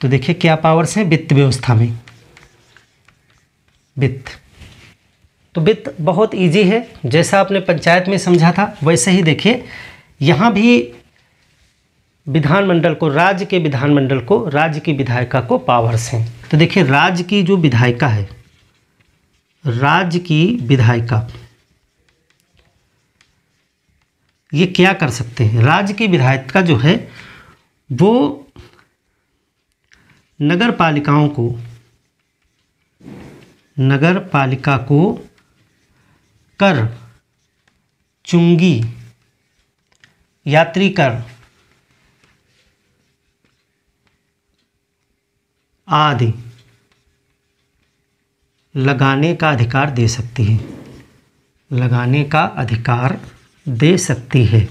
तो देखिए क्या पावर्स हैं वित्त व्यवस्था में वित्त तो वित्त बहुत इजी है जैसा आपने पंचायत में समझा था वैसे ही देखिए यहाँ भी विधानमंडल को राज्य के विधानमंडल को राज्य की विधायिका को पावर्स हैं तो देखिए राज्य की जो विधायिका है राज्य की विधायिका ये क्या कर सकते हैं राज्य की विधायिका जो है वो नगर पालिकाओं को नगर पालिका को कर चुंगी यात्री कर आदि लगाने का अधिकार दे सकती है लगाने का अधिकार दे सकती है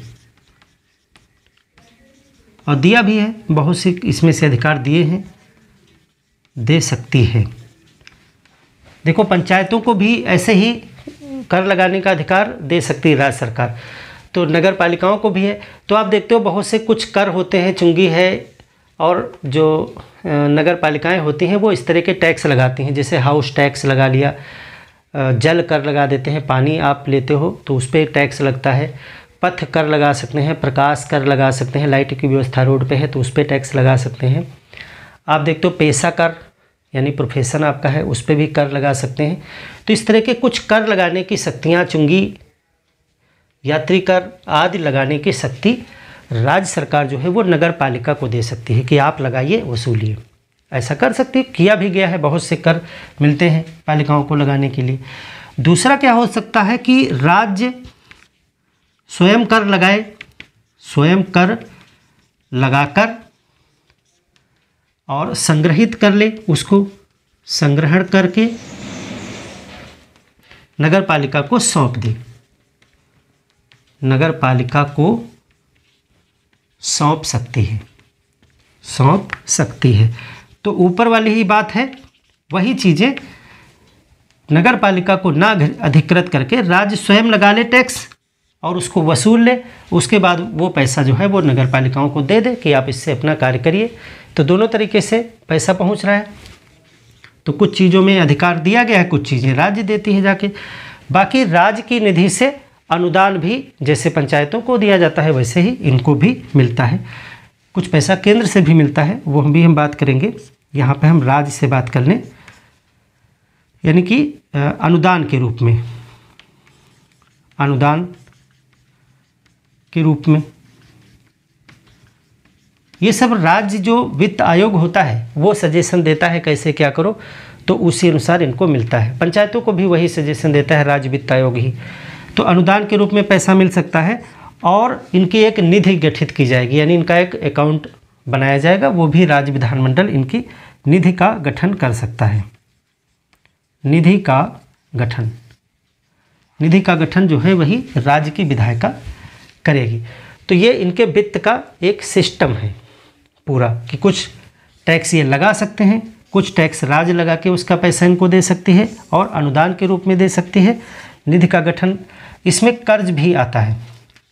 और दिया भी है बहुत से इसमें से अधिकार दिए हैं दे सकती है देखो पंचायतों को भी ऐसे ही कर लगाने का अधिकार दे सकती है राज्य सरकार तो नगर पालिकाओं को भी है तो आप देखते हो बहुत से कुछ कर होते हैं चुंगी है और जो नगर पालिकाएँ होती हैं वो इस तरह के टैक्स लगाती हैं जैसे हाउस टैक्स लगा लिया जल कर लगा देते हैं पानी आप लेते हो तो उस पर टैक्स लगता है पथ कर लगा सकते हैं प्रकाश कर लगा सकते हैं लाइट की व्यवस्था रोड पे है तो उस पर टैक्स लगा सकते हैं आप देखते हो पैसा कर यानी प्रोफेशन आपका है उस पर भी कर लगा सकते हैं तो इस तरह के कुछ कर लगाने की शक्तियाँ चुंगी यात्री कर आदि लगाने की शक्ति राज्य सरकार जो है वो नगर पालिका को दे सकती है कि आप लगाइए वसूलिए ऐसा कर सकती है किया भी गया है बहुत से कर मिलते हैं पालिकाओं को लगाने के लिए दूसरा क्या हो सकता है कि राज्य स्वयं कर लगाए स्वयं कर लगाकर और संग्रहित कर ले उसको संग्रहण करके नगर पालिका को सौंप दे नगर पालिका को सौंप सकती है सौंप सकती है तो ऊपर वाली ही बात है वही चीज़ें नगर पालिका को ना अधिकृत करके राज्य स्वयं लगा ले टैक्स और उसको वसूल ले उसके बाद वो पैसा जो है वो नगर पालिकाओं को दे दे कि आप इससे अपना कार्य करिए तो दोनों तरीके से पैसा पहुंच रहा है तो कुछ चीज़ों में अधिकार दिया गया है कुछ चीज़ें राज्य देती है जाके बाकी राज्य की निधि से अनुदान भी जैसे पंचायतों को दिया जाता है वैसे ही इनको भी मिलता है कुछ पैसा केंद्र से भी मिलता है वो हम भी हम बात करेंगे यहाँ पर हम राज्य से बात कर लें यानी कि अनुदान के रूप में अनुदान के रूप में ये सब राज्य जो वित्त आयोग होता है वो सजेशन देता है कैसे क्या करो तो उसी अनुसार इनको मिलता है पंचायतों को भी वही सजेशन देता है राज्य वित्त आयोग ही तो अनुदान के रूप में पैसा मिल सकता है और इनकी एक निधि गठित की जाएगी यानी इनका एक अकाउंट बनाया जाएगा वो भी राज्य विधानमंडल इनकी निधि का गठन कर सकता है निधि का गठन निधि का गठन जो है वही राज्य की विधायिका करेगी तो ये इनके वित्त का एक सिस्टम है पूरा कि कुछ टैक्स ये लगा सकते हैं कुछ टैक्स राज लगा के उसका पैसा इनको दे सकती है और अनुदान के रूप में दे सकती है निधि का गठन इसमें कर्ज भी आता है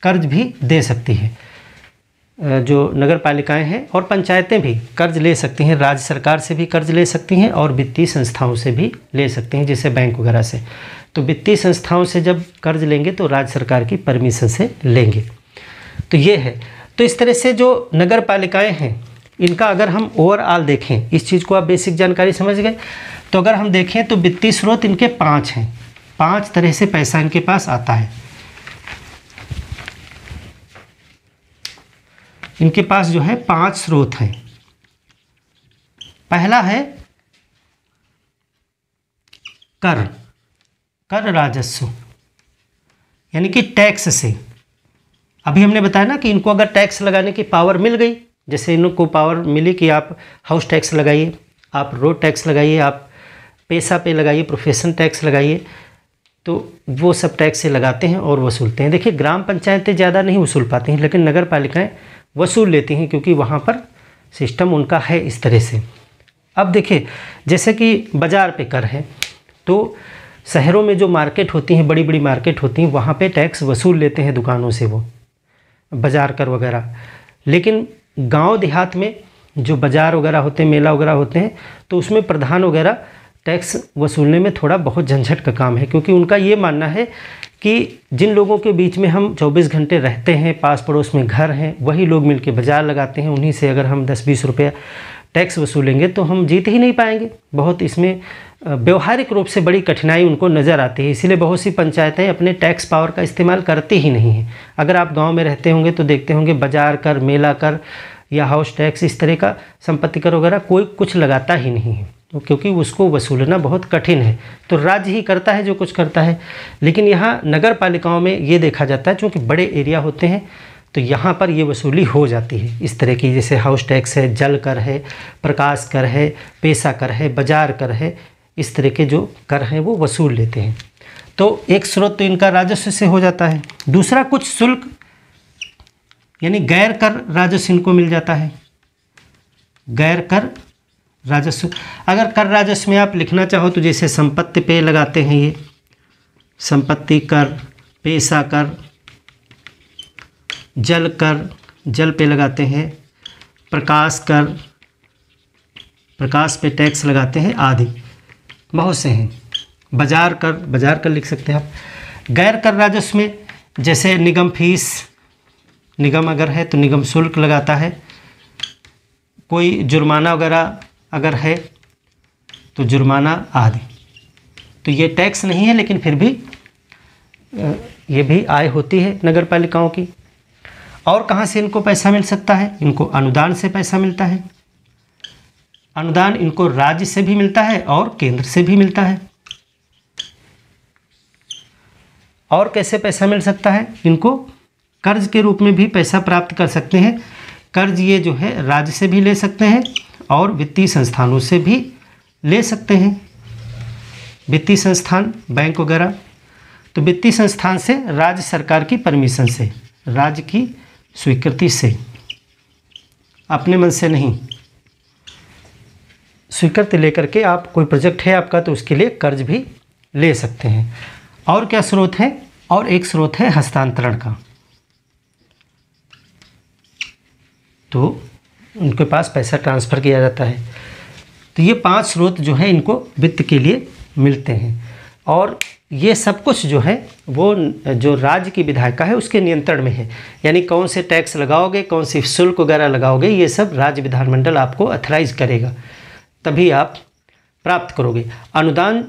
कर्ज भी दे सकती है जो नगर पालिकाएँ हैं और पंचायतें भी कर्ज ले सकती हैं राज्य सरकार से भी कर्ज ले सकती हैं और वित्तीय संस्थाओं से भी ले सकती हैं जैसे बैंक वगैरह से तो वित्तीय संस्थाओं से जब कर्ज लेंगे तो राज्य सरकार की परमिशन से लेंगे तो ये है तो इस तरह से जो नगर पालिकाएँ हैं इनका अगर हम ओवरऑल देखें इस चीज़ को आप बेसिक जानकारी समझ गए तो अगर हम देखें तो वित्तीय स्रोत इनके पाँच हैं पाँच तरह से पैसा इनके पास आता है इनके पास जो है पांच स्रोत हैं पहला है कर कर राजस्व यानी कि टैक्स से अभी हमने बताया ना कि इनको अगर टैक्स लगाने की पावर मिल गई जैसे इनको पावर मिली कि आप हाउस टैक्स लगाइए आप रोड टैक्स लगाइए आप पैसा पे लगाइए प्रोफेशन टैक्स लगाइए तो वो सब टैक्स से लगाते हैं और वसूलते हैं देखिए ग्राम पंचायतें ज़्यादा नहीं वसूल पाती हैं लेकिन नगर पालिकाएँ वसूल लेती हैं क्योंकि वहाँ पर सिस्टम उनका है इस तरह से अब देखिए जैसे कि बाज़ार पे कर है तो शहरों में जो मार्केट होती हैं बड़ी बड़ी मार्केट होती हैं वहाँ पे टैक्स वसूल लेते हैं दुकानों से वो बाज़ार कर वगैरह लेकिन गांव देहात में जो बाज़ार वगैरह होते हैं मेला वगैरह होते हैं तो उसमें प्रधान वगैरह टैक्स वसूलने में थोड़ा बहुत झंझट का काम है क्योंकि उनका ये मानना है कि जिन लोगों के बीच में हम 24 घंटे रहते हैं पास पड़ोस में घर हैं वही लोग मिलकर बाज़ार लगाते हैं उन्हीं से अगर हम 10-20 रुपया टैक्स वसूलेंगे तो हम जीत ही नहीं पाएंगे बहुत इसमें व्यवहारिक रूप से बड़ी कठिनाई उनको नज़र आती है इसीलिए बहुत सी पंचायतें अपने टैक्स पावर का इस्तेमाल करती ही नहीं हैं अगर आप गांव में रहते होंगे तो देखते होंगे बाजार कर मेला कर या हाउस टैक्स इस तरह का संपत्ति कर वगैरह कोई कुछ लगाता ही नहीं है तो क्योंकि उसको वसूलना बहुत कठिन है तो राज्य ही करता है जो कुछ करता है लेकिन यहाँ नगर पालिकाओं में ये देखा जाता है चूँकि बड़े एरिया होते हैं तो यहाँ पर ये वसूली हो जाती है इस तरह की जैसे हाउस टैक्स है जल कर है प्रकाश कर है पैसा कर है बाजार कर है इस तरह के जो कर हैं वो वसूल लेते हैं तो एक स्रोत तो इनका राजस्व से हो जाता है दूसरा कुछ शुल्क यानी गैर कर राजस्व इनको मिल जाता है गैर कर राजस्व अगर कर राजस्व में आप लिखना चाहो तो जैसे संपत्ति पे लगाते हैं ये संपत्ति कर पेशा कर जल कर जल पे लगाते हैं प्रकाश कर प्रकाश पे टैक्स लगाते हैं आदि बहुत से हैं बाजार कर बाजार कर लिख सकते हैं आप गैर कर राजस्व में जैसे निगम फीस निगम अगर है तो निगम शुल्क लगाता है कोई जुर्माना वगैरह अगर है तो जुर्माना आदि तो ये टैक्स नहीं है लेकिन फिर भी ये भी आय होती है नगर पालिकाओं की और कहाँ से इनको पैसा मिल सकता है इनको अनुदान से पैसा मिलता है अनुदान इनको राज्य से भी मिलता है और केंद्र से भी मिलता है और कैसे पैसा मिल सकता है इनको कर्ज के रूप में भी पैसा प्राप्त कर सकते हैं कर्ज ये जो है राज्य से भी ले सकते हैं और वित्तीय संस्थानों से भी ले सकते हैं वित्तीय संस्थान बैंक वगैरह तो वित्तीय संस्थान से राज्य सरकार की परमिशन से राज्य की स्वीकृति से अपने मन से नहीं स्वीकृति लेकर के आप कोई प्रोजेक्ट है आपका तो उसके लिए कर्ज भी ले सकते हैं और क्या स्रोत है और एक स्रोत है हस्तांतरण का तो उनके पास पैसा ट्रांसफ़र किया जाता है तो ये पांच स्रोत जो हैं इनको वित्त के लिए मिलते हैं और ये सब कुछ जो है वो जो राज्य की विधायिका है उसके नियंत्रण में है यानी कौन से टैक्स लगाओगे कौन से शुल्क वगैरह लगाओगे ये सब राज्य विधानमंडल आपको अथराइज करेगा तभी आप प्राप्त करोगे अनुदान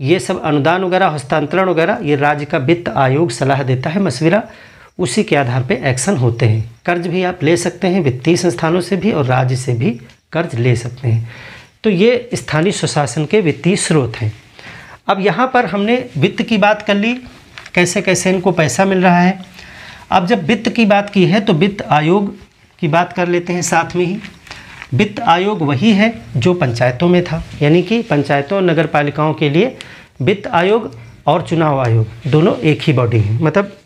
ये सब अनुदान वगैरह हस्तांतरण वगैरह ये राज्य का वित्त आयोग सलाह देता है मशविरा उसी के आधार पे एक्शन होते हैं कर्ज भी आप ले सकते हैं वित्तीय संस्थानों से भी और राज्य से भी कर्ज ले सकते हैं तो ये स्थानीय स्वशासन के वित्तीय स्रोत हैं अब यहाँ पर हमने वित्त की बात कर ली कैसे कैसे इनको पैसा मिल रहा है अब जब वित्त की बात की है तो वित्त आयोग की बात कर लेते हैं साथ में ही वित्त आयोग वही है जो पंचायतों में था यानी कि पंचायतों और नगर पालिकाओं के लिए वित्त आयोग और चुनाव आयोग दोनों एक ही बॉडी हैं मतलब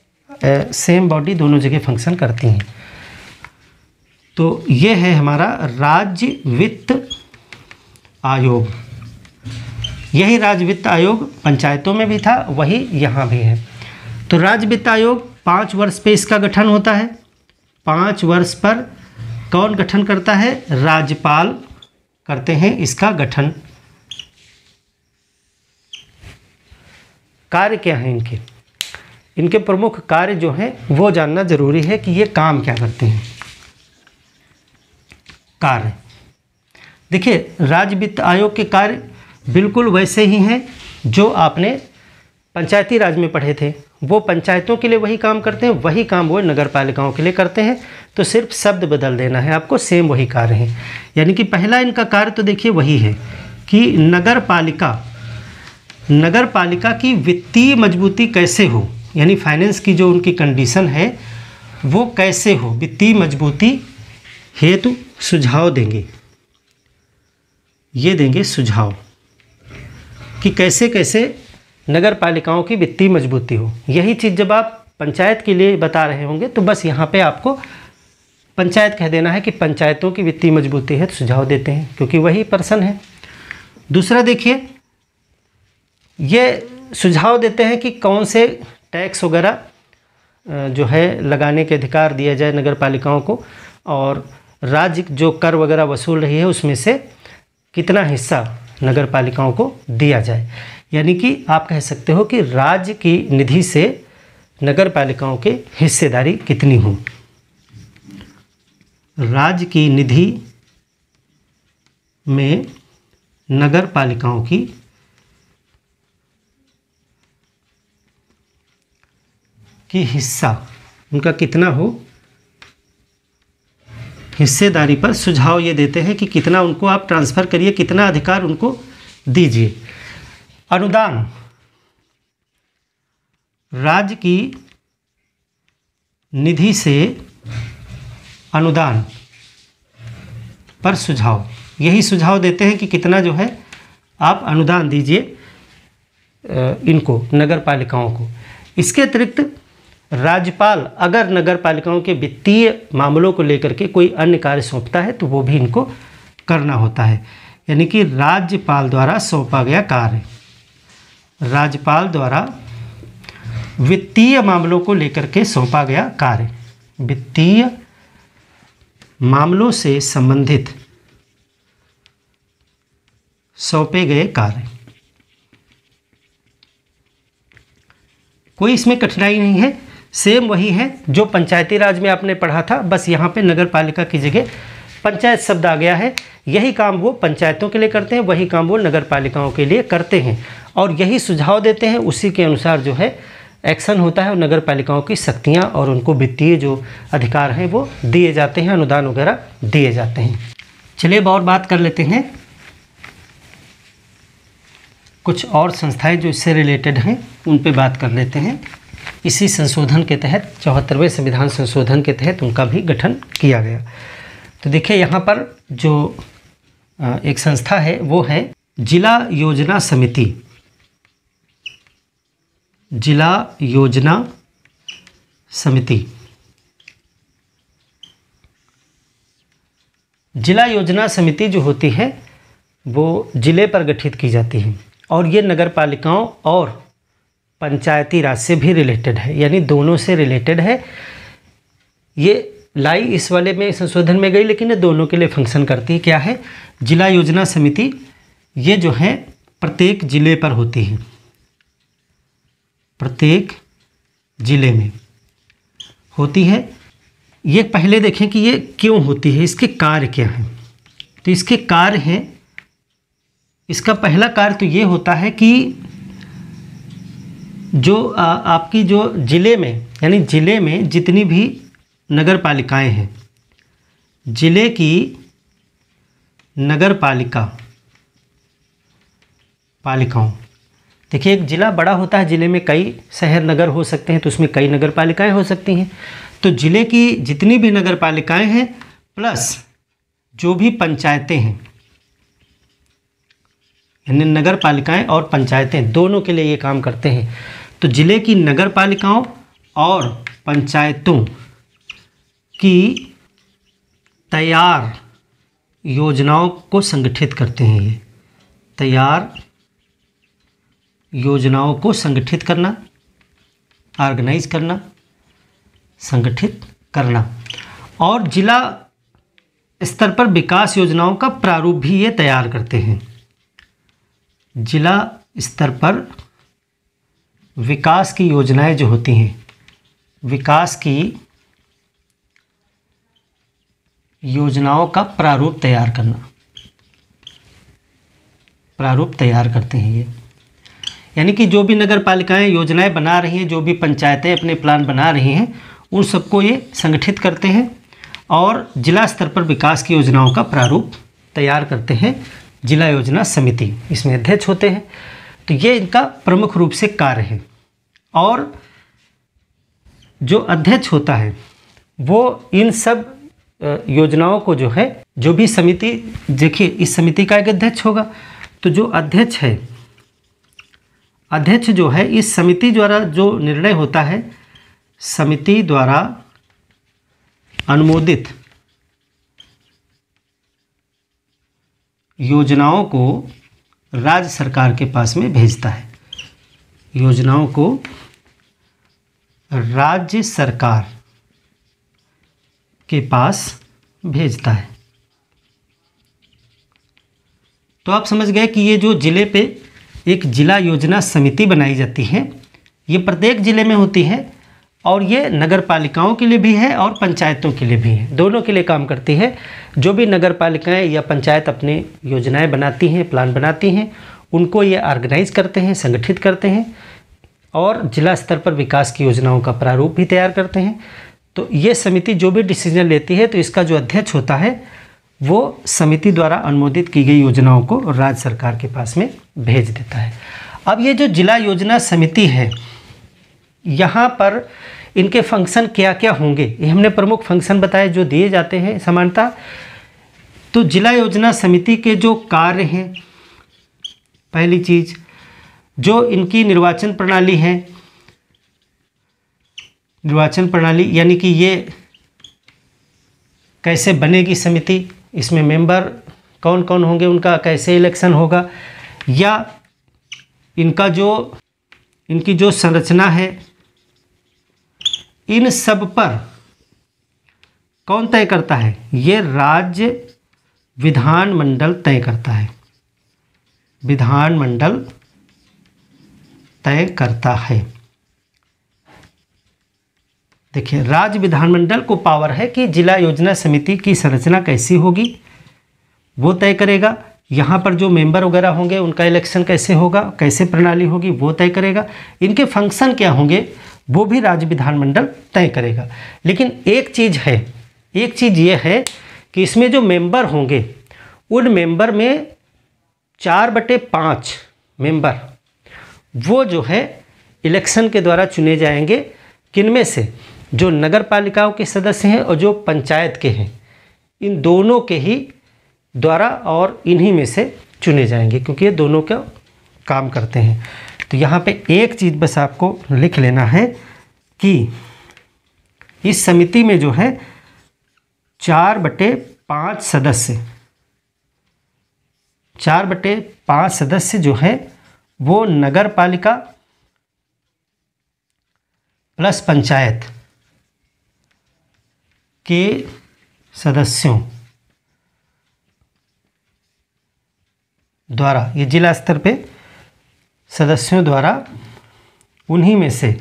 ए, सेम बॉडी दोनों जगह फंक्शन करती हैं तो ये है हमारा राज्य वित्त आयोग यही राज्य वित्त आयोग पंचायतों में भी था वही यहाँ भी है तो राज्य वित्त आयोग पाँच वर्ष पे इसका गठन होता है पाँच वर्ष पर कौन गठन करता है राज्यपाल करते हैं इसका गठन कार्य क्या हैं इनके इनके प्रमुख कार्य जो हैं वो जानना जरूरी है कि ये काम क्या करते हैं कार्य देखिए राज्य वित्त आयोग के कार्य बिल्कुल वैसे ही हैं जो आपने पंचायती राज में पढ़े थे वो पंचायतों के लिए वही काम करते हैं वही काम वो नगर पालिकाओं के लिए करते हैं तो सिर्फ शब्द बदल देना है आपको सेम वही कार्य है यानी कि पहला इनका कार्य तो देखिए वही है कि नगर पालिका नगर पालिका की वित्तीय मजबूती कैसे हो यानी फाइनेंस की जो उनकी कंडीशन है वो कैसे हो वित्तीय मजबूती हेतु सुझाव देंगे ये देंगे सुझाव कि कैसे कैसे नगर पालिकाओं की वित्तीय मजबूती हो यही चीज़ जब आप पंचायत के लिए बता रहे होंगे तो बस यहाँ पे आपको पंचायत कह देना है कि पंचायतों की वित्तीय मजबूती है तो सुझाव देते हैं क्योंकि वही पर्सन है दूसरा देखिए ये सुझाव देते हैं कि कौन से टैक्स वगैरह जो है लगाने के अधिकार दिया जाए नगर पालिकाओं को और राज्य जो कर वगैरह वसूल रही है उसमें से कितना हिस्सा नगर पालिकाओं को दिया जाए यानी कि आप कह सकते हो कि राज्य की निधि से नगर पालिकाओं की हिस्सेदारी कितनी हो राज्य की निधि में नगर पालिकाओं की की हिस्सा उनका कितना हो हिस्सेदारी पर सुझाव ये देते हैं कि कितना उनको आप ट्रांसफ़र करिए कितना अधिकार उनको दीजिए अनुदान राज्य की निधि से अनुदान पर सुझाव यही सुझाव देते हैं कि कितना जो है आप अनुदान दीजिए इनको नगर पालिकाओं को इसके अतिरिक्त राज्यपाल अगर नगर पालिकाओं के वित्तीय मामलों को लेकर के कोई अन्य कार्य सौंपता है तो वो भी इनको करना होता है यानी कि राज्यपाल द्वारा सौंपा गया कार्य राज्यपाल द्वारा वित्तीय मामलों को लेकर के सौंपा गया कार्य वित्तीय मामलों से संबंधित सौंपे गए कार्य कोई इसमें कठिनाई नहीं है सेम वही है जो पंचायती राज में आपने पढ़ा था बस यहां पे नगर पालिका की जगह पंचायत शब्द आ गया है यही काम वो पंचायतों के लिए करते हैं वही काम वो नगर पालिकाओं के लिए करते हैं और यही सुझाव देते हैं उसी के अनुसार जो है एक्शन होता है और नगर पालिकाओं की शक्तियाँ और उनको वित्तीय जो अधिकार हैं वो दिए जाते हैं अनुदान वगैरह दिए जाते हैं चलिए अब और बात कर लेते हैं कुछ और संस्थाएं जो इससे रिलेटेड हैं उन पे बात कर लेते हैं इसी संशोधन के तहत चौहत्तरवें संविधान संशोधन के तहत उनका भी गठन किया गया तो देखिए यहाँ पर जो एक संस्था है वो है जिला योजना समिति जिला योजना समिति जिला योजना समिति जो होती है वो ज़िले पर गठित की जाती है और ये नगर पालिकाओं और पंचायती राज से भी रिलेटेड है यानी दोनों से रिलेटेड है ये लाई इस वाले में संशोधन में गई लेकिन ये दोनों के लिए फंक्शन करती है क्या है जिला योजना समिति ये जो है प्रत्येक ज़िले पर होती है प्रत्येक ज़िले में होती है ये पहले देखें कि ये क्यों होती है इसके कार्य क्या हैं तो इसके कार्य हैं इसका पहला कार्य तो ये होता है कि जो आ, आपकी जो ज़िले में यानी ज़िले में जितनी भी नगर पालिकाएँ हैं ज़िले की नगर पालिका पालिकाओं देखिए एक ज़िला बड़ा होता है ज़िले में कई शहर नगर हो सकते हैं तो उसमें कई नगर पालिकाएँ हो सकती हैं तो ज़िले की जितनी भी नगर पालिकाएँ हैं प्लस जो भी पंचायतें हैं यानी नगर पालिकाएँ और पंचायतें दोनों के लिए ये काम करते हैं तो ज़िले की नगर पालिकाओं और पंचायतों की तैयार योजनाओं को संगठित करते हैं ये तैयार योजनाओं को संगठित करना ऑर्गेनाइज करना संगठित करना और जिला स्तर पर विकास योजनाओं का प्रारूप भी ये तैयार करते हैं जिला स्तर पर विकास की योजनाएं जो होती हैं विकास की योजनाओं का प्रारूप तैयार करना प्रारूप तैयार करते हैं ये यानी कि जो भी नगर पालिकाएँ योजनाएँ बना रही हैं जो भी पंचायतें अपने प्लान बना रही हैं उन सबको ये संगठित करते हैं और जिला स्तर पर विकास की योजनाओं का प्रारूप तैयार करते हैं जिला योजना समिति इसमें अध्यक्ष होते हैं तो ये इनका प्रमुख रूप से कार्य है और जो अध्यक्ष होता है वो इन सब योजनाओं को जो है जो भी समिति देखिए इस समिति का एक अध्यक्ष होगा तो जो अध्यक्ष है अध्यक्ष जो है इस समिति द्वारा जो निर्णय होता है समिति द्वारा अनुमोदित योजनाओं को राज्य सरकार के पास में भेजता है योजनाओं को राज्य सरकार के पास भेजता है तो आप समझ गए कि ये जो ज़िले पे एक जिला योजना समिति बनाई जाती है ये प्रत्येक ज़िले में होती है और ये नगर पालिकाओं के लिए भी है और पंचायतों के लिए भी है दोनों के लिए काम करती है जो भी नगर पालिकाएँ या पंचायत अपनी योजनाएँ बनाती हैं प्लान बनाती हैं उनको ये ऑर्गेनाइज करते हैं संगठित करते हैं और जिला स्तर पर विकास की योजनाओं का प्रारूप भी तैयार करते हैं तो ये समिति जो भी डिसीजन लेती है तो इसका जो अध्यक्ष होता है वो समिति द्वारा अनुमोदित की गई योजनाओं को राज्य सरकार के पास में भेज देता है अब ये जो जिला योजना समिति है यहाँ पर इनके फंक्शन क्या क्या होंगे ये हमने प्रमुख फंक्शन बताए जो दिए जाते हैं समानता तो जिला योजना समिति के जो कार्य हैं पहली चीज़ जो इनकी निर्वाचन प्रणाली है निर्वाचन प्रणाली यानी कि ये कैसे बनेगी समिति इसमें मेंबर कौन कौन होंगे उनका कैसे इलेक्शन होगा या इनका जो इनकी जो संरचना है इन सब पर कौन तय करता है ये राज्य विधानमंडल तय करता है विधानमंडल तय करता है देखिए राज्य विधानमंडल को पावर है कि जिला योजना समिति की संरचना कैसी होगी वो तय करेगा यहाँ पर जो मेंबर वगैरह होंगे उनका इलेक्शन कैसे होगा कैसे प्रणाली होगी वो तय करेगा इनके फंक्शन क्या होंगे वो भी राज्य विधानमंडल तय करेगा लेकिन एक चीज़ है एक चीज़ ये है कि इसमें जो मेंबर होंगे उन मेंबर में चार बटे पाँच मेंबर वो जो है इलेक्शन के द्वारा चुने जाएंगे किन में से जो नगर पालिकाओं के सदस्य हैं और जो पंचायत के हैं इन दोनों के ही द्वारा और इन्हीं में से चुने जाएंगे क्योंकि ये दोनों का काम करते हैं तो यहाँ पे एक चीज़ बस आपको लिख लेना है कि इस समिति में जो है चार बटे पाँच सदस्य चार बटे पाँच सदस्य जो है वो नगर पालिका प्लस पंचायत के सदस्यों द्वारा ये जिला स्तर पे सदस्यों द्वारा उन्हीं में से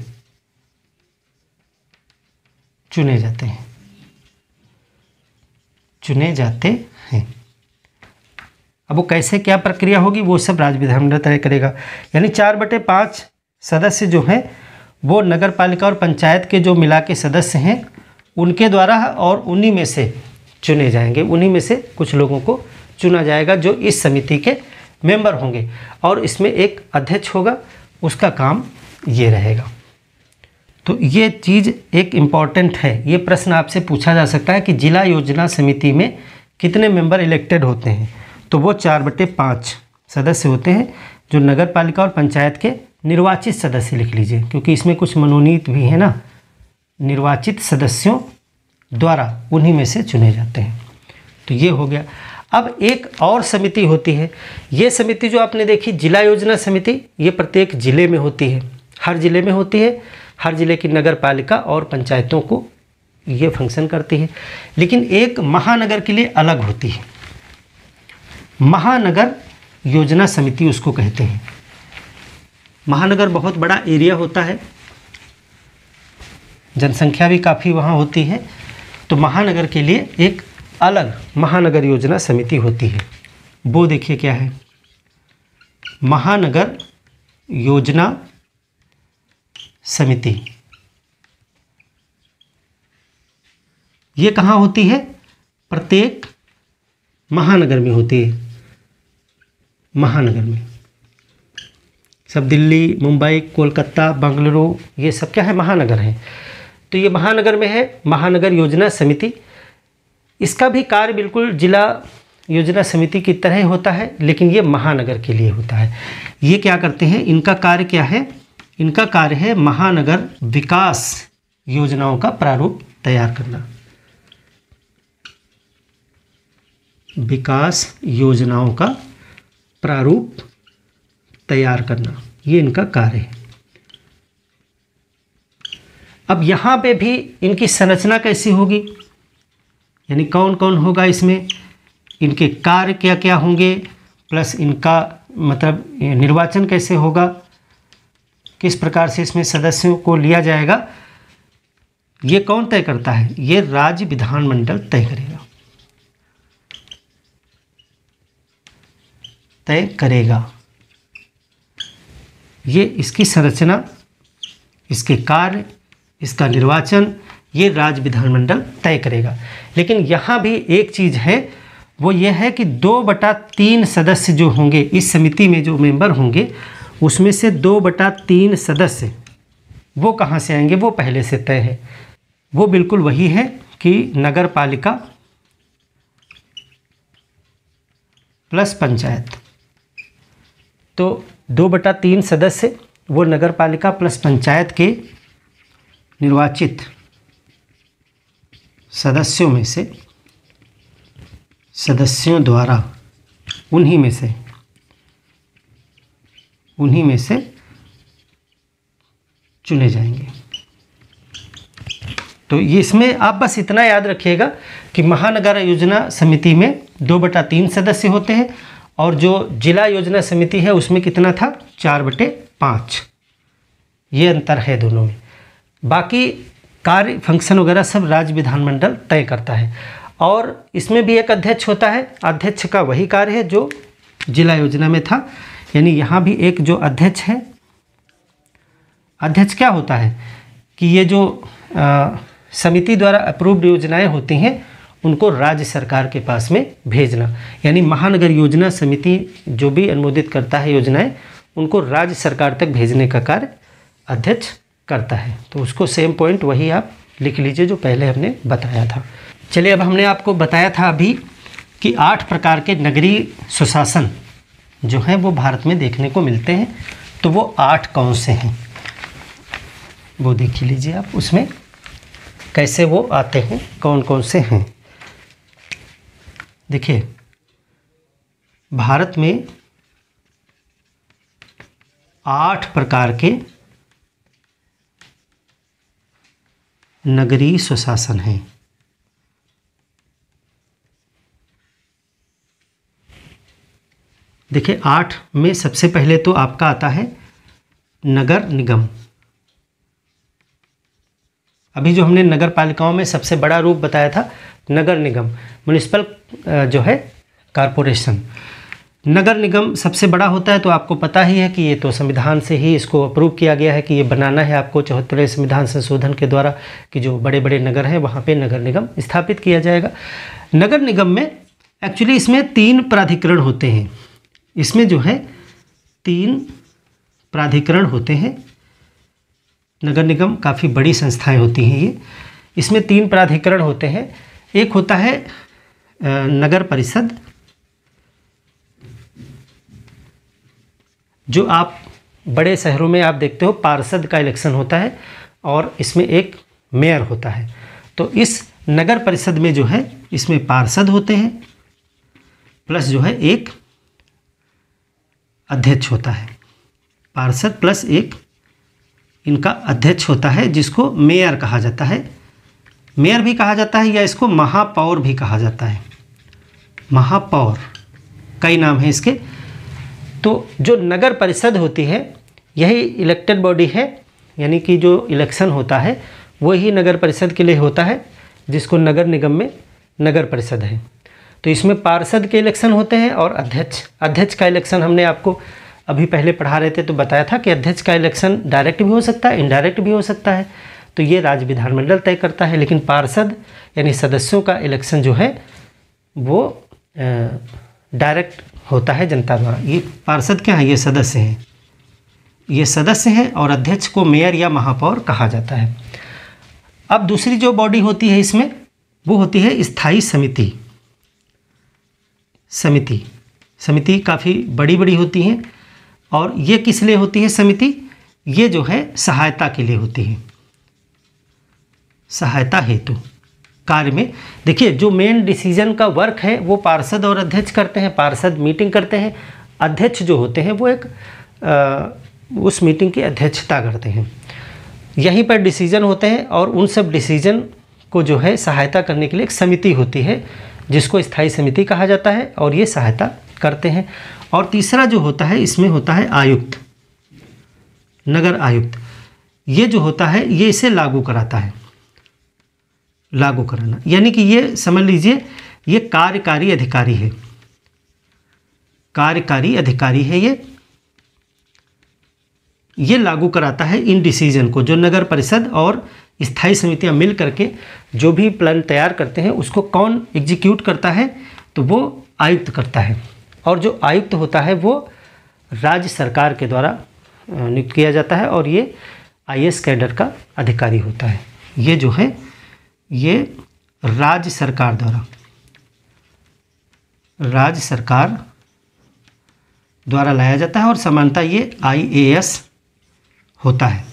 चुने जाते हैं चुने जाते हैं अब वो कैसे क्या प्रक्रिया होगी वो सब राज्य विधानमंडल तय करेगा यानी चार बटे पाँच सदस्य जो हैं वो नगर पालिका और पंचायत के जो मिला के सदस्य हैं उनके द्वारा और उन्हीं में से चुने जाएंगे उन्हीं में से कुछ लोगों को चुना जाएगा जो इस समिति के मेंबर होंगे और इसमें एक अध्यक्ष होगा उसका काम ये रहेगा तो ये चीज़ एक इम्पॉर्टेंट है ये प्रश्न आपसे पूछा जा सकता है कि जिला योजना समिति में कितने मेंबर इलेक्टेड होते हैं तो वो चार बटे पाँच सदस्य होते हैं जो नगर पालिका और पंचायत के निर्वाचित सदस्य लिख लीजिए क्योंकि इसमें कुछ मनोनीत भी है ना निर्वाचित सदस्यों द्वारा उन्हीं में से चुने जाते हैं तो ये हो गया अब एक और समिति होती है ये समिति जो आपने देखी जिला योजना समिति ये प्रत्येक जिले में होती है हर जिले में होती है हर जिले की नगर पालिका और पंचायतों को ये फंक्शन करती है लेकिन एक महानगर के लिए अलग होती है महानगर योजना समिति उसको कहते हैं महानगर बहुत बड़ा एरिया होता है जनसंख्या भी काफ़ी वहाँ होती है तो महानगर के लिए एक अलग महानगर योजना समिति होती है वो देखिए क्या है महानगर योजना समिति ये कहाँ होती है प्रत्येक महानगर में होती है महानगर में सब दिल्ली मुंबई कोलकाता बंगलुरु ये सब क्या है महानगर हैं तो ये महानगर में है महानगर योजना समिति इसका भी कार्य बिल्कुल जिला योजना समिति की तरह होता है लेकिन ये महानगर के लिए होता है ये क्या करते हैं इनका कार्य क्या है इनका कार्य है महानगर विकास योजनाओं का प्रारूप तैयार करना विकास योजनाओं का प्रारूप तैयार करना ये इनका कार्य है अब यहाँ पे भी इनकी संरचना कैसी होगी यानी कौन कौन होगा इसमें इनके कार्य क्या क्या होंगे प्लस इनका मतलब निर्वाचन कैसे होगा किस प्रकार से इसमें सदस्यों को लिया जाएगा ये कौन तय करता है ये राज्य विधानमंडल तय करेगा तय करेगा ये इसकी संरचना इसके कार्य इसका निर्वाचन ये राज्य विधानमंडल तय करेगा लेकिन यहाँ भी एक चीज़ है वो ये है कि दो बटा तीन सदस्य जो होंगे इस समिति में जो मेंबर होंगे उसमें से दो बटा तीन सदस्य वो कहाँ से आएंगे वो पहले से तय है वो बिल्कुल वही है कि नगर पालिका प्लस पंचायत तो दो बटा तीन सदस्य वो नगर पालिका प्लस पंचायत के निर्वाचित सदस्यों में से सदस्यों द्वारा उन्हीं में से उन्हीं में से चुने जाएंगे तो ये इसमें आप बस इतना याद रखिएगा कि महानगर योजना समिति में दो बटा तीन सदस्य होते हैं और जो जिला योजना समिति है उसमें कितना था चार बटे पाँच ये अंतर है दोनों में बाकी कार्य फंक्शन वगैरह सब राज्य विधानमंडल तय करता है और इसमें भी एक अध्यक्ष होता है अध्यक्ष का वही कार्य है जो जिला योजना में था यानी यहाँ भी एक जो अध्यक्ष है अध्यक्ष क्या होता है कि ये जो समिति द्वारा अप्रूव्ड योजनाएं होती हैं उनको राज्य सरकार के पास में भेजना यानी महानगर योजना समिति जो भी अनुमोदित करता है योजनाएं उनको राज्य सरकार तक भेजने का कार्य अध्यक्ष करता है तो उसको सेम पॉइंट वही आप लिख लीजिए जो पहले हमने बताया था चलिए अब हमने आपको बताया था अभी कि आठ प्रकार के नगरीय सुशासन जो हैं वो भारत में देखने को मिलते हैं तो वो आठ कौन से हैं वो देख लीजिए आप उसमें कैसे वो आते हैं कौन कौन से हैं देखिए भारत में आठ प्रकार के नगरीय स्वशासन है देखिए आठ में सबसे पहले तो आपका आता है नगर निगम अभी जो हमने नगर पालिकाओं में सबसे बड़ा रूप बताया था नगर निगम म्यूनिसिपल जो है कारपोरेशन नगर निगम सबसे बड़ा होता है तो आपको पता ही है कि ये तो संविधान से ही इसको अप्रूव किया गया है कि ये बनाना है आपको चौहत्तरवें तो संविधान संशोधन के द्वारा कि जो बड़े बड़े नगर हैं वहाँ पे नगर निगम स्थापित किया जाएगा नगर निगम में एक्चुअली इसमें तीन प्राधिकरण होते हैं इसमें जो है तीन प्राधिकरण होते हैं नगर निगम काफ़ी बड़ी संस्थाएँ होती हैं ये इसमें तीन प्राधिकरण होते हैं एक होता है नगर परिषद जो आप बड़े शहरों में आप देखते हो पार्षद का इलेक्शन होता है और इसमें एक मेयर होता है तो इस नगर परिषद में जो है इसमें पार्षद होते हैं प्लस जो है एक अध्यक्ष होता है पार्षद प्लस एक इनका अध्यक्ष होता है जिसको मेयर कहा जाता है मेयर भी कहा जाता है या इसको महापौर भी कहा जाता है महापौर कई नाम है इसके तो जो नगर परिषद होती है यही इलेक्टेड बॉडी है यानी कि जो इलेक्शन होता है वही नगर परिषद के लिए होता है जिसको नगर निगम में नगर परिषद है तो इसमें पार्षद के इलेक्शन होते हैं और अध्यक्ष अध्यक्ष का इलेक्शन हमने आपको अभी पहले पढ़ा रहे थे तो बताया था कि अध्यक्ष का इलेक्शन डायरेक्ट भी हो सकता है इनडायरेक्ट भी हो सकता है तो ये राज्य विधानमंडल तय करता है लेकिन पार्षद यानी सदस्यों का इलेक्शन जो है वो डायरेक्ट होता है जनता द्वारा ये पार्षद क्या है ये सदस्य हैं ये सदस्य हैं और अध्यक्ष को मेयर या महापौर कहा जाता है अब दूसरी जो बॉडी होती है इसमें वो होती है स्थायी समिति समिति समिति काफ़ी बड़ी बड़ी होती हैं और ये किस लिए होती है समिति ये जो है सहायता के लिए होती है सहायता हेतु कार्य में देखिए जो मेन डिसीजन का वर्क है वो पार्षद और अध्यक्ष करते हैं पार्षद मीटिंग करते हैं अध्यक्ष जो होते हैं वो एक आ, उस मीटिंग की अध्यक्षता करते हैं यहीं पर डिसीजन होते हैं और उन सब डिसीजन को जो है सहायता करने के लिए एक समिति होती है जिसको स्थायी समिति कहा जाता है और ये सहायता करते हैं और तीसरा जो होता है इसमें होता है आयुक्त नगर आयुक्त ये जो होता है ये इसे लागू कराता है लागू कराना यानी कि ये समझ लीजिए ये कार्यकारी अधिकारी है कार्यकारी अधिकारी है ये ये लागू कराता है इन डिसीजन को जो नगर परिषद और स्थायी समितियां मिल करके जो भी प्लान तैयार करते हैं उसको कौन एग्जीक्यूट करता है तो वो आयुक्त करता है और जो आयुक्त होता है वो राज्य सरकार के द्वारा नियुक्त किया जाता है और ये आई कैडर का अधिकारी होता है ये जो है ये राज्य सरकार द्वारा राज्य सरकार द्वारा लाया जाता है और समानता ये आईएएस होता है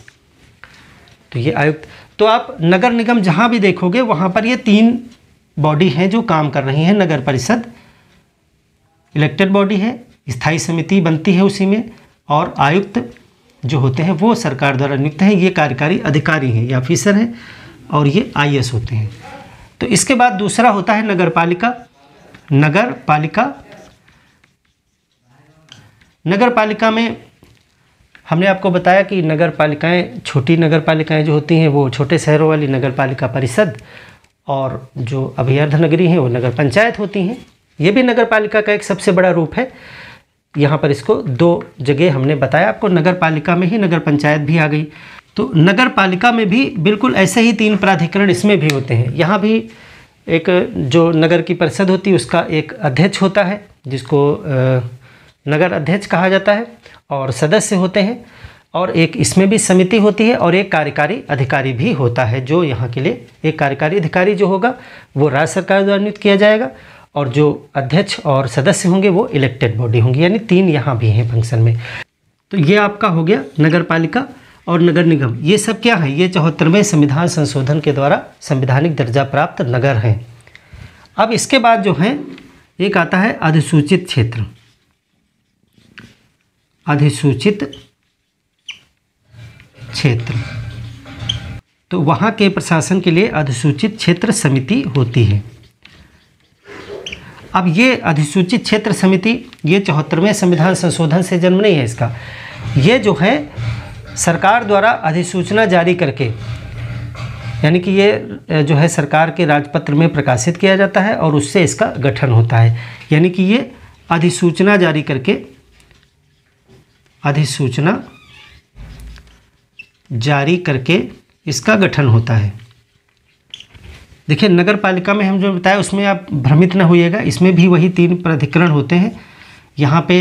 तो ये आयुक्त तो आप नगर निगम जहाँ भी देखोगे वहाँ पर ये तीन बॉडी हैं जो काम कर रही हैं नगर परिषद इलेक्टेड बॉडी है स्थायी समिति बनती है उसी में और आयुक्त जो होते हैं वो सरकार द्वारा नियुक्त हैं ये कार्यकारी अधिकारी हैं या ऑफिसर हैं और ये आई होते हैं तो इसके बाद दूसरा होता है नगर पालिका नगर पालिका नगर पालिका में हमने आपको बताया कि नगर पालिकाएँ छोटी नगर पालिकाएँ जो होती हैं वो छोटे शहरों वाली नगर पालिका परिषद और जो अभ्यर्थ नगरी हैं वो नगर पंचायत होती हैं ये भी नगर पालिका का एक सबसे बड़ा रूप है यहाँ पर इसको दो जगह हमने बताया आपको नगर पालिका में ही नगर पंचायत भी आ गई तो नगर पालिका में भी बिल्कुल ऐसे ही तीन प्राधिकरण इसमें भी होते हैं यहाँ भी एक जो नगर की परिषद होती है उसका एक अध्यक्ष होता है जिसको नगर अध्यक्ष कहा जाता है और सदस्य होते हैं और एक इसमें भी समिति होती है और एक कार्यकारी अधिकारी भी होता है जो यहाँ के लिए एक कार्यकारी अधिकारी जो होगा वो राज्य सरकार द्वारा नियुक्त किया जाएगा और जो अध्यक्ष और सदस्य होंगे वो इलेक्टेड बॉडी होंगी यानी तीन यहाँ भी हैं फंक्शन में तो ये आपका हो गया नगर पालिका और नगर निगम ये सब क्या है ये चौहत्तरवें संविधान संशोधन के द्वारा संविधानिक दर्जा प्राप्त नगर हैं अब इसके बाद जो है एक आता है अधिसूचित क्षेत्र अधिसूचित क्षेत्र तो वहाँ के प्रशासन के लिए अधिसूचित क्षेत्र समिति होती है अब ये अधिसूचित क्षेत्र समिति ये चौहत्तरवें संविधान संशोधन से जन्म नहीं है इसका ये जो है सरकार द्वारा अधिसूचना जारी करके यानी कि ये जो है सरकार के राजपत्र में प्रकाशित किया जाता है और उससे इसका गठन होता है यानी कि ये अधिसूचना जारी करके अधिसूचना जारी करके इसका गठन होता है देखिए नगर पालिका में हम जो बताया उसमें आप भ्रमित ना होइएगा इसमें भी वही तीन प्राधिकरण होते हैं यहाँ पे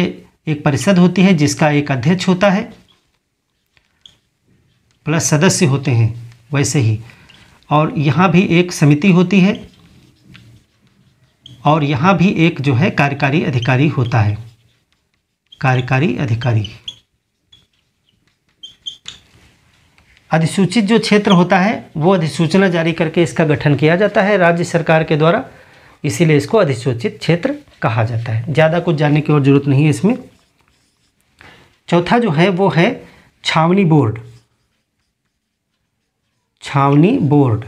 एक परिषद होती है जिसका एक अध्यक्ष होता है प्लस सदस्य होते हैं वैसे ही और यहाँ भी एक समिति होती है और यहाँ भी एक जो है कार्यकारी अधिकारी होता है कार्यकारी अधिकारी अधिसूचित जो क्षेत्र होता है वो अधिसूचना जारी करके इसका गठन किया जाता है राज्य सरकार के द्वारा इसीलिए इसको अधिसूचित क्षेत्र कहा जाता है ज़्यादा कुछ जानने की और ज़रूरत नहीं है इसमें चौथा जो है वो है छावनी बोर्ड छावनी बोर्ड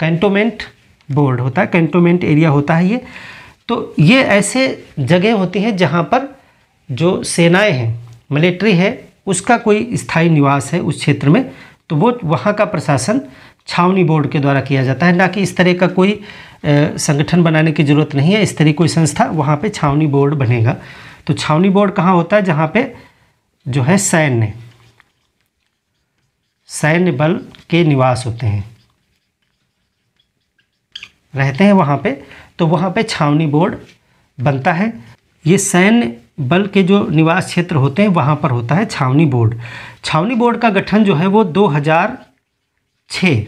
कैंटोमेंट बोर्ड होता है कैंटोमेंट एरिया होता है ये तो ये ऐसे जगह होती हैं जहाँ पर जो सेनाएं हैं मिलिट्री है उसका कोई स्थायी निवास है उस क्षेत्र में तो वो वहाँ का प्रशासन छावनी बोर्ड के द्वारा किया जाता है ना कि इस तरह का कोई संगठन बनाने की ज़रूरत नहीं है इस तरह कोई संस्था वहाँ पे छावनी बोर्ड बनेगा तो छावनी बोर्ड कहाँ होता है जहाँ पे जो है सैन्य सैन्य बल के निवास होते हैं रहते हैं वहाँ पे तो वहाँ पे छावनी बोर्ड बनता है ये सैन्य बल के जो निवास क्षेत्र होते हैं वहाँ पर होता है छावनी बोर्ड छावनी बोर्ड का गठन जो है वो 2006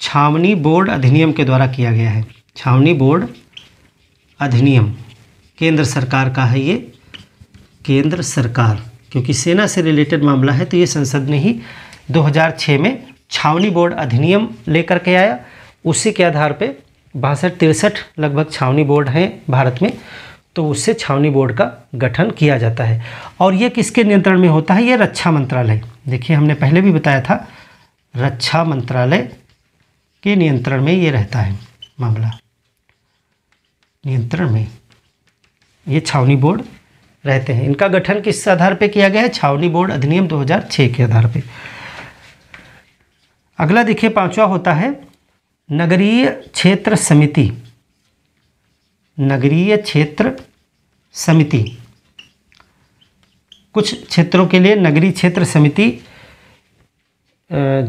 छावनी बोर्ड अधिनियम के द्वारा किया गया है छावनी बोर्ड अधिनियम केंद्र सरकार का है ये केंद्र सरकार क्योंकि सेना से रिलेटेड मामला है तो ये संसद ने ही 2006 में छावनी बोर्ड अधिनियम लेकर के आया उसी के आधार पे बासठ तिरसठ लगभग छावनी बोर्ड हैं भारत में तो उससे छावनी बोर्ड का गठन किया जाता है और ये किसके नियंत्रण में होता है ये रक्षा मंत्रालय देखिए हमने पहले भी बताया था रक्षा मंत्रालय के नियंत्रण में ये रहता है मामला नियंत्रण में ये छावनी बोर्ड रहते हैं इनका गठन किस आधार पर किया गया है छावनी बोर्ड अधिनियम 2006 के आधार पर अगला देखिए पांचवा होता है नगरीय क्षेत्र समिति नगरीय क्षेत्र समिति कुछ क्षेत्रों के लिए नगरीय क्षेत्र समिति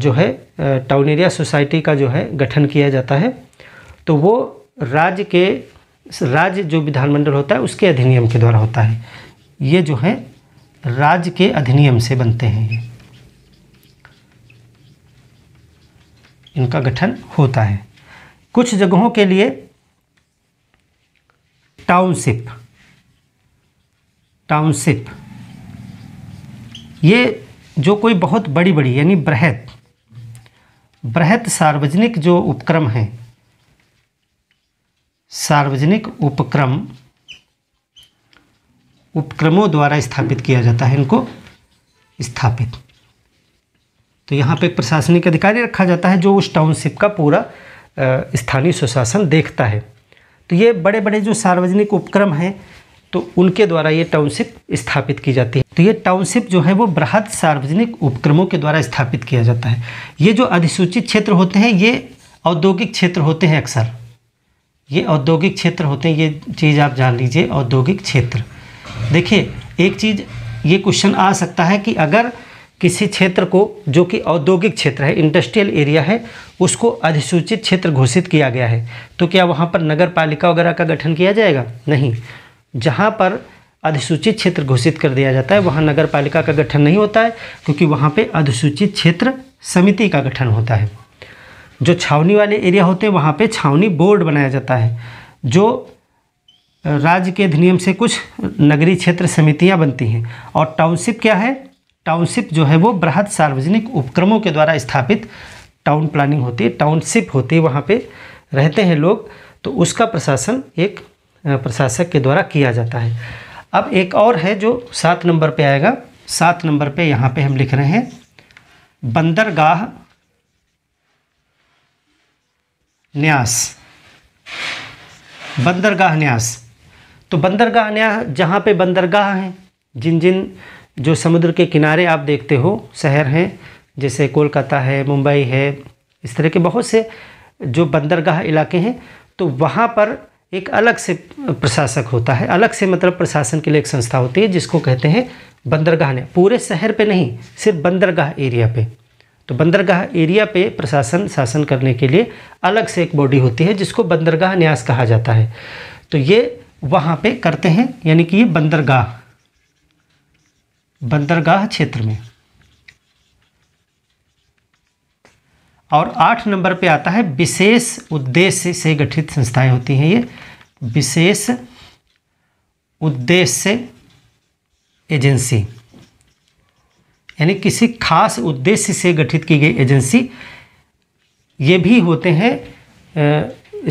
जो है टाउन एरिया सोसाइटी का जो है गठन किया जाता है तो वो राज्य के राज्य जो विधानमंडल होता है उसके अधिनियम के द्वारा होता है ये जो है राज्य के अधिनियम से बनते हैं ये इनका गठन होता है कुछ जगहों के लिए टाउनशिप टाउनशिप ये जो कोई बहुत बड़ी बड़ी यानी बृहत बृहत सार्वजनिक जो उपक्रम हैं सार्वजनिक उपक्रम उपक्रमों द्वारा स्थापित किया जाता है इनको स्थापित तो यहाँ पे प्रशासनिक अधिकारी रखा जाता है जो उस टाउनशिप का पूरा स्थानीय सुशासन देखता है तो ये बड़े बड़े जो सार्वजनिक उपक्रम हैं तो उनके द्वारा ये टाउनशिप स्थापित की जाती है तो ये टाउनशिप जो है वो बृहद सार्वजनिक उपक्रमों के द्वारा स्थापित किया जाता है ये जो अधिसूचित क्षेत्र होते हैं ये औद्योगिक क्षेत्र होते हैं अक्सर ये औद्योगिक क्षेत्र होते हैं ये चीज़ आप जान लीजिए औद्योगिक क्षेत्र देखिए एक चीज़ ये क्वेश्चन आ सकता है कि अगर किसी क्षेत्र को जो कि औद्योगिक क्षेत्र है इंडस्ट्रियल एरिया है उसको अधिसूचित क्षेत्र घोषित किया गया है तो क्या वहाँ पर नगर पालिका वगैरह का गठन किया जाएगा नहीं जहाँ पर अधिसूचित क्षेत्र घोषित कर दिया जाता है वहाँ नगर पालिका का गठन नहीं होता है क्योंकि वहाँ पर अधिसूचित क्षेत्र समिति का गठन होता है जो छावनी वाले एरिया होते हैं वहाँ पर छावनी बोर्ड बनाया जाता है जो राज्य के अधिनियम से कुछ नगरीय क्षेत्र समितियाँ बनती हैं और टाउनशिप क्या है टाउनशिप जो है वो बृहद सार्वजनिक उपक्रमों के द्वारा स्थापित टाउन प्लानिंग होती है टाउनशिप होती है वहाँ पर रहते हैं लोग तो उसका प्रशासन एक प्रशासक के द्वारा किया जाता है अब एक और है जो सात नंबर पे आएगा सात नंबर पे यहाँ पे हम लिख रहे हैं बंदरगाह न्यास बंदरगाह न्यास तो बंदरगाह नया जहाँ पे बंदरगाह हैं जिन जिन जो समुद्र के किनारे आप देखते हो शहर हैं जैसे कोलकाता है मुंबई है इस तरह के बहुत से जो बंदरगाह इलाके हैं तो वहाँ पर एक अलग से प्रशासक होता है अलग से मतलब प्रशासन के लिए एक संस्था होती है जिसको कहते हैं बंदरगाह ने पूरे शहर पे नहीं सिर्फ बंदरगाह एरिया पे तो बंदरगाह एरिया पे प्रशासन शासन करने के लिए अलग से एक बॉडी होती है जिसको बंदरगाह न्यास कहा जाता है तो ये वहाँ पे करते हैं यानी कि ये बंदरगाह बंदरगाह क्षेत्र में और आठ नंबर पे आता है विशेष उद्देश्य से गठित संस्थाएं होती हैं ये विशेष उद्देश्य एजेंसी यानी किसी खास उद्देश्य से गठित की गई एजेंसी ये भी होते हैं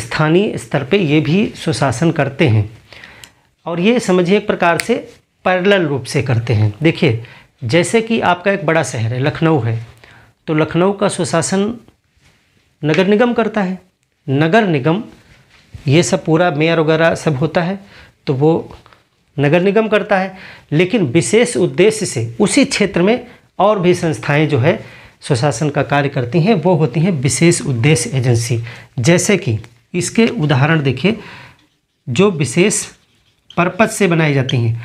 स्थानीय स्तर पे ये भी सुशासन करते हैं और ये समझिए एक प्रकार से पैरेलल रूप से करते हैं देखिए जैसे कि आपका एक बड़ा शहर है लखनऊ है तो लखनऊ का सुशासन नगर निगम करता है नगर निगम ये सब पूरा मेयर वगैरह सब होता है तो वो नगर निगम करता है लेकिन विशेष उद्देश्य से उसी क्षेत्र में और भी संस्थाएं जो है सुशासन का कार्य करती हैं वो होती हैं विशेष उद्देश्य एजेंसी जैसे कि इसके उदाहरण देखिए जो विशेष पर्पज़ से बनाई जाती हैं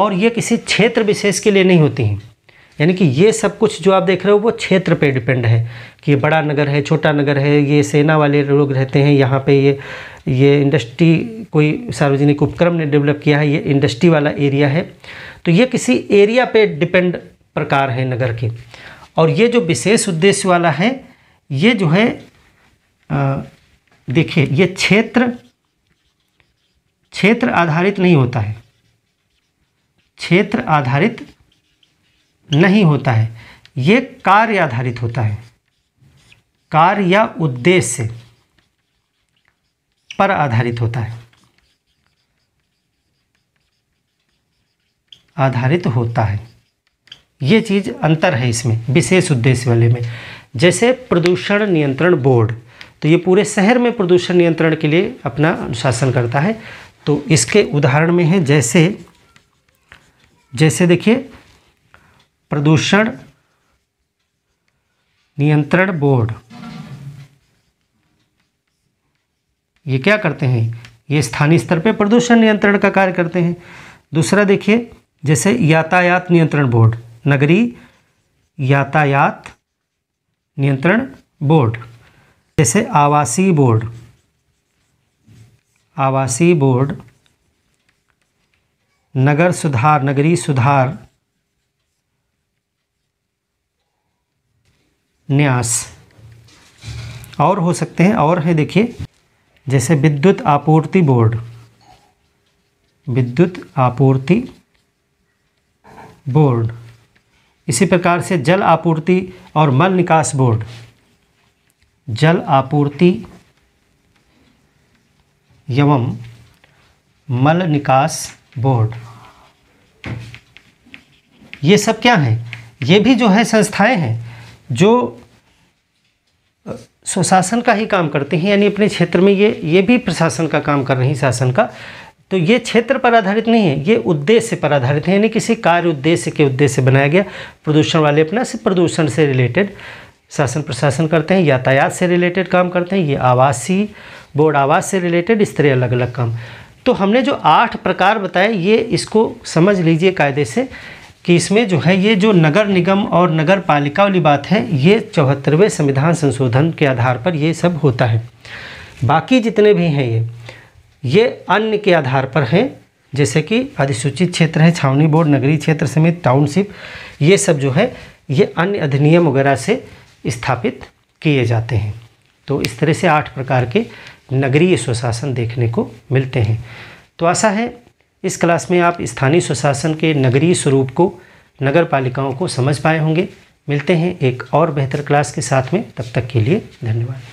और ये किसी क्षेत्र विशेष के लिए नहीं होती हैं यानी कि ये सब कुछ जो आप देख रहे हो वो क्षेत्र पे डिपेंड है कि ये बड़ा नगर है छोटा नगर है ये सेना वाले लोग रहते हैं यहाँ पे ये ये इंडस्ट्री कोई सार्वजनिक उपक्रम ने डेवलप किया है ये इंडस्ट्री वाला एरिया है तो ये किसी एरिया पे डिपेंड प्रकार है नगर के और ये जो विशेष उद्देश्य वाला है ये जो है देखिए ये क्षेत्र क्षेत्र आधारित नहीं होता है क्षेत्र आधारित नहीं होता है ये कार्य आधारित होता है कार्य या उद्देश्य पर आधारित होता है आधारित होता है ये चीज़ अंतर है इसमें विशेष उद्देश्य वाले में जैसे प्रदूषण नियंत्रण बोर्ड तो ये पूरे शहर में प्रदूषण नियंत्रण के लिए अपना अनुशासन करता है तो इसके उदाहरण में है जैसे जैसे देखिए प्रदूषण नियंत्रण बोर्ड ये क्या करते हैं ये स्थानीय स्तर पे प्रदूषण नियंत्रण का कार्य करते हैं दूसरा देखिए जैसे यातायात नियंत्रण बोर्ड नगरीय यातायात नियंत्रण बोर्ड जैसे आवासीय बोर्ड आवासीय बोर्ड नगर सुधार नगरीय सुधार न्यास और हो सकते हैं और हैं देखिए जैसे विद्युत आपूर्ति बोर्ड विद्युत आपूर्ति बोर्ड इसी प्रकार से जल आपूर्ति और मल निकास बोर्ड जल आपूर्ति एवं मल निकास बोर्ड ये सब क्या हैं ये भी जो है संस्थाएं हैं जो सुशासन का ही काम करते हैं यानी अपने क्षेत्र में ये ये भी प्रशासन का काम कर रही हैं शासन का तो ये क्षेत्र पर आधारित नहीं है ये उद्देश्य पर आधारित है यानी किसी कार्य उद्देश्य के उद्देश्य बनाया गया प्रदूषण वाले अपना सिर्फ प्रदूषण से रिलेटेड शासन प्रशासन करते हैं यातायात से रिलेटेड काम करते हैं ये आवासीय बोर्ड आवाज़ से रिलेटेड इस तरह अलग अलग काम तो हमने जो आठ प्रकार बताए ये इसको समझ लीजिए कायदे से कि इसमें जो है ये जो नगर निगम और नगर पालिका वाली बात है ये चौहत्तरवें संविधान संशोधन के आधार पर ये सब होता है बाकी जितने भी हैं ये ये अन्य के आधार पर हैं जैसे कि अधिसूचित क्षेत्र है छावनी बोर्ड नगरीय क्षेत्र समेत टाउनशिप ये सब जो है ये अन्य अधिनियम वगैरह से स्थापित किए जाते हैं तो इस तरह से आठ प्रकार के नगरीय स्वशासन देखने को मिलते हैं तो आशा है इस क्लास में आप स्थानीय स्वशासन के नगरीय स्वरूप को नगर पालिकाओं को समझ पाए होंगे मिलते हैं एक और बेहतर क्लास के साथ में तब तक के लिए धन्यवाद